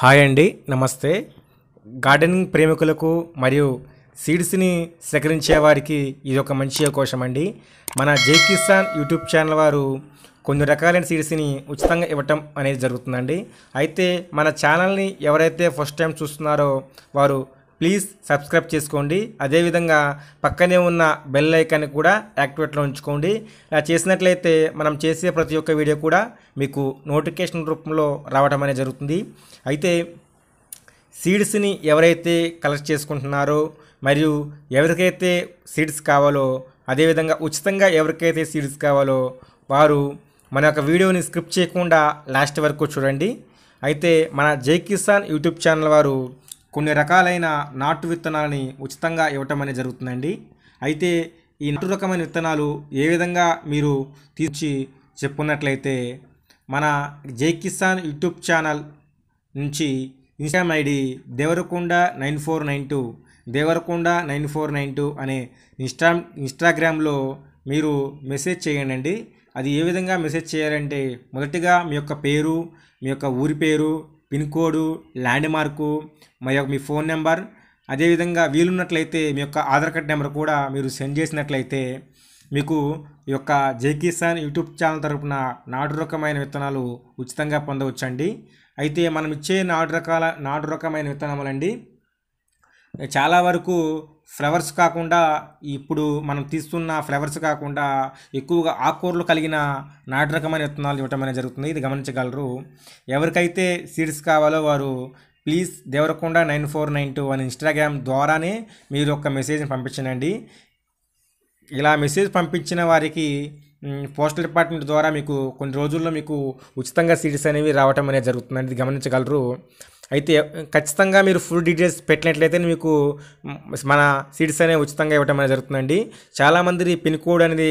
hi అండి నమస్తే gardening ప్రేమికులకు మరియు సీడ్స్ని సేకరించే వారికి ఇది ఒక మంచి అవకాశం అండి మన జై కిసాన్ యూట్యూబ్ ఛానల్ వారు కొన్ని రకాలైన సీడ్స్ని ఉచితంగా ఇవ్వటం అనేది జరుగుతుందండి అయితే మన ఛానల్ని ఎవరైతే ఫస్ట్ టైం చూస్తున్నారో వారు ప్లీజ్ సబ్స్క్రైబ్ చేసుకోండి అదేవిధంగా పక్కనే ఉన్న బెల్ ఐకాన్ని కూడా యాక్టివేట్లో ఉంచుకోండి ఇలా చేసినట్లయితే మనం చేసే ప్రతి ఒక్క వీడియో కూడా మీకు నోటిఫికేషన్ రూపంలో రావడం అనేది జరుగుతుంది అయితే సీడ్స్ని ఎవరైతే కలెక్ట్ చేసుకుంటున్నారో మరియు ఎవరికైతే సీడ్స్ కావాలో అదేవిధంగా ఉచితంగా ఎవరికైతే సీడ్స్ కావాలో వారు మన యొక్క వీడియోని స్క్రిప్ట్ చేయకుండా లాస్ట్ వరకు చూడండి అయితే మన జై కిసాన్ యూట్యూబ్ ఛానల్ వారు కొన్ని రకాలైన నాటు విత్తనాలని ఉచితంగా ఇవ్వటం అనేది జరుగుతుందండి అయితే ఈ నాటు రకమైన విత్తనాలు ఏ విధంగా మీరు తీర్చి చెప్పుకున్నట్లయితే మన జై కిసాన్ యూట్యూబ్ ఛానల్ నుంచి Instagram ID Devarakonda nine four nine two Devarakonda nine four nine two అనే ఇన్స్టా ఇన్స్టాగ్రామ్లో మీరు మెసేజ్ చేయండి అది ఏ విధంగా మెసేజ్ చేయాలంటే మొదటిగా మీ యొక్క పేరు మీ యొక్క ఊరి పేరు పిన్ కోడు ల్యాండ్ మార్కు మా యొక్క మీ ఫోన్ నెంబర్ అదేవిధంగా వీలున్నట్లయితే మీ యొక్క ఆధార్ కార్డ్ నెంబర్ కూడా మీరు సెండ్ చేసినట్లయితే మీకు ఈ యొక్క జై కిసాన్ యూట్యూబ్ ఛానల్ తరఫున నాటు రకమైన విత్తనాలు ఉచితంగా పొందవచ్చండి అయితే మనం ఇచ్చే నాటు రకాల నాటు రకమైన విత్తనాలండి చాలా వరకు ఫ్లవర్స్ కాకుండా ఇప్పుడు మనం తీస్తున్న ఫ్లవర్స్ కాకుండా ఎక్కువగా ఆకూరలు కలిగిన నాటి రకమైన విత్తనాలు ఇవ్వటం అనేది జరుగుతుంది ఇది గమనించగలరు ఎవరికైతే సీడ్స్ కావాలో వారు please Devarakonda nine four nine two అని ఇన్స్టాగ్రామ్ ద్వారానే మీరు ఒక మెసేజ్ని పంపించండి ఇలా మెసేజ్ పంపించిన వారికి పోస్టల్ డిపార్ట్మెంట్ ద్వారా మీకు కొన్ని రోజుల్లో మీకు ఉచితంగా సీట్స్ అనేవి రావటం అనేది జరుగుతుంది అనేది గమనించగలరు అయితే ఖచ్చితంగా మీరు ఫుల్ డీటెయిల్స్ పెట్టినట్లయితే మీకు మన సీట్స్ అనేవి ఉచితంగా ఇవ్వటం అనేది జరుగుతుందండి చాలామంది పిన్ కోడ్ అనేది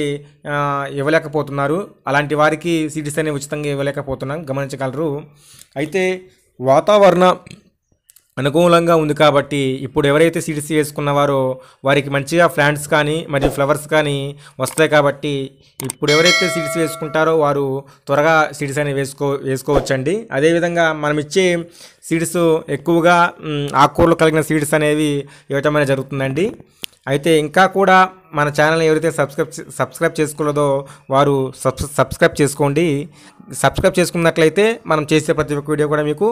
ఇవ్వలేకపోతున్నారు అలాంటి వారికి సీట్స్ అనేవి ఉచితంగా ఇవ్వలేకపోతున్నాం గమనించగలరు అయితే వాతావరణ అనుకూలంగా ఉంది కాబట్టి ఇప్పుడు ఎవరైతే సీడ్స్ వేసుకున్నవారో వారికి మంచిగా ప్లాంట్స్ కానీ మరియు ఫ్లవర్స్ కానీ వస్తాయి కాబట్టి ఇప్పుడు ఎవరైతే సీడ్స్ వేసుకుంటారో వారు త్వరగా సీడ్స్ అనేవి వేసుకో వేసుకోవచ్చండి అదేవిధంగా మనం ఇచ్చే సీడ్స్ ఎక్కువగా ఆకుకూరలు కలిగిన సీడ్స్ అనేవి ఇవ్వటం అనేది జరుగుతుందండి అయితే ఇంకా కూడా మన ఛానల్ ఎవరైతే సబ్స్క్రైబ్ సబ్స్క్రైబ్ చేసుకోలేదో వారు సబ్స్క్రైబ్ చేసుకోండి సబ్స్క్రైబ్ చేసుకున్నట్లయితే మనం చేసే ప్రతి ఒక్క వీడియో కూడా మీకు